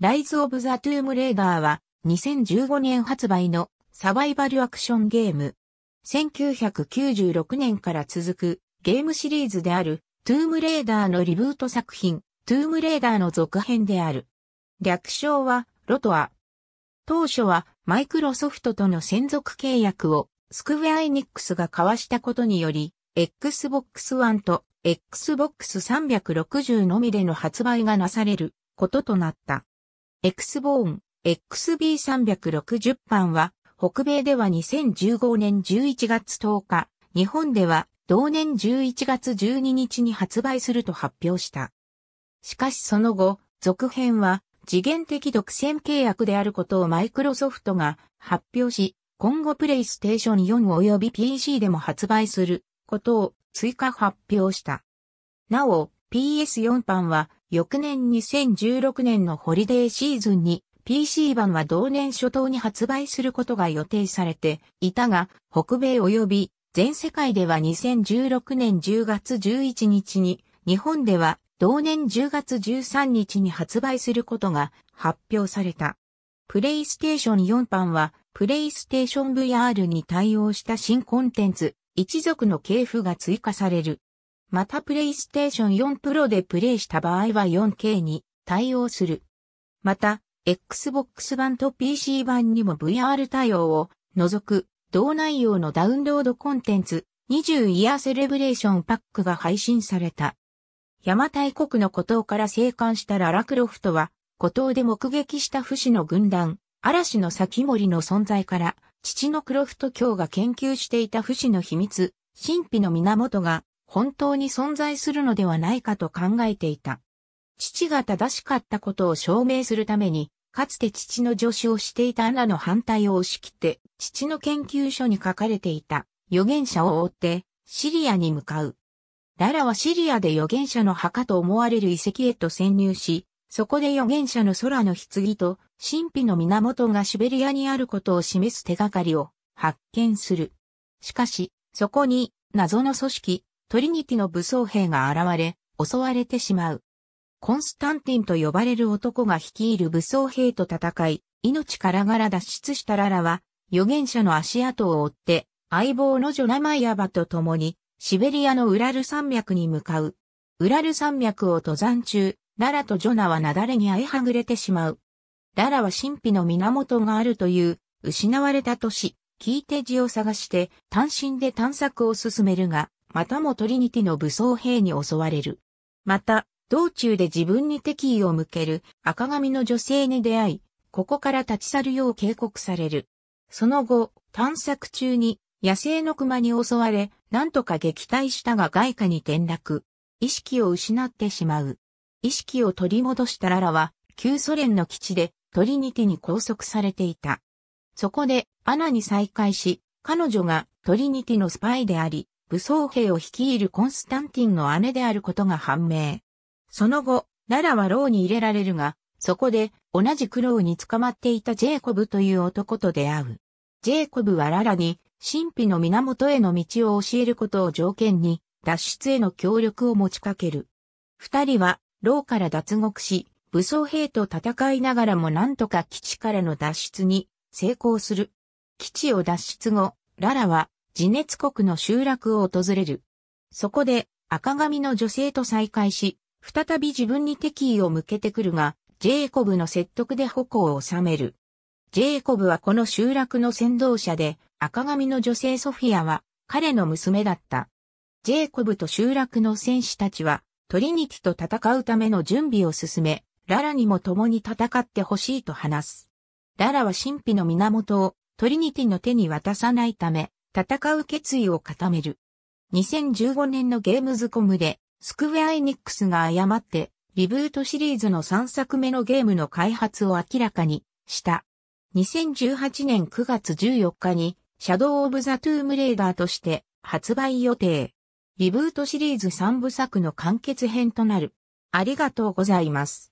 ライズ・オブ・ザ・トゥーム・レーダーは2015年発売のサバイバルアクションゲーム。1996年から続くゲームシリーズであるトゥームレーダーのリブート作品トゥームレーダーの続編である。略称はロトア。当初はマイクロソフトとの専属契約をスクウェアエニックスが交わしたことにより Xbox One と Xbox 360のみでの発売がなされることとなった。X ボーン XB360 版は、北米では2015年11月10日、日本では同年11月12日に発売すると発表した。しかしその後、続編は次元的独占契約であることをマイクロソフトが発表し、今後プレイステーション4及び PC でも発売することを追加発表した。なお、PS4 版は翌年2016年のホリデーシーズンに PC 版は同年初頭に発売することが予定されていたが、北米及び全世界では2016年10月11日に、日本では同年10月13日に発売することが発表された。プレイステーション4版は、プレイステーション VR に対応した新コンテンツ、一族の系譜が追加される。またプレイステーション4 Pro でプレイした場合は 4K に対応する。また、Xbox 版と PC 版にも VR 対応を除く同内容のダウンロードコンテンツ20イヤーセレブレーションパックが配信された。邪馬台国の孤島から生還したララクロフトは、孤島で目撃した不死の軍団、嵐の先森の存在から、父のクロフト教が研究していた不死の秘密、神秘の源が本当に存在するのではないかと考えていた。父が正しかったことを証明するために、かつて父の助手をしていたアナの反対を押し切って、父の研究所に書かれていた預言者を追って、シリアに向かう。ララはシリアで預言者の墓と思われる遺跡へと潜入し、そこで預言者の空の棺と神秘の源がシベリアにあることを示す手がかりを発見する。しかし、そこに謎の組織、トリニティの武装兵が現れ、襲われてしまう。コンスタンティンと呼ばれる男が率いる武装兵と戦い、命からがら脱出したララは、預言者の足跡を追って、相棒のジョナマイアバと共に、シベリアのウラル山脈に向かう。ウラル山脈を登山中、ララとジョナは雪崩にあえはぐれてしまう。ララは神秘の源があるという、失われた都市、キーテジを探して、単身で探索を進めるが、またもトリニティの武装兵に襲われる。また、道中で自分に敵意を向ける赤髪の女性に出会い、ここから立ち去るよう警告される。その後、探索中に野生の熊に襲われ、なんとか撃退したが外貨に転落。意識を失ってしまう。意識を取り戻したララは、旧ソ連の基地でトリニティに拘束されていた。そこで、アナに再会し、彼女がトリニティのスパイであり、武装兵を率いるコンスタンティンの姉であることが判明。その後、ララは牢に入れられるが、そこで同じ苦労に捕まっていたジェイコブという男と出会う。ジェイコブはララに神秘の源への道を教えることを条件に脱出への協力を持ちかける。二人は牢から脱獄し、武装兵と戦いながらもなんとか基地からの脱出に成功する。基地を脱出後、ララは自熱国の集落を訪れる。そこで赤髪の女性と再会し、再び自分に敵意を向けてくるが、ジェイコブの説得で矛を収める。ジェイコブはこの集落の先導者で、赤髪の女性ソフィアは彼の娘だった。ジェイコブと集落の戦士たちは、トリニティと戦うための準備を進め、ララにも共に戦ってほしいと話す。ララは神秘の源をトリニティの手に渡さないため、戦う決意を固める。2015年のゲームズコムで、スクウェアエニックスが誤って、リブートシリーズの3作目のゲームの開発を明らかにした。2018年9月14日に、シャドウ・オブ・ザ・トゥーム・レーダーとして発売予定。リブートシリーズ3部作の完結編となる。ありがとうございます。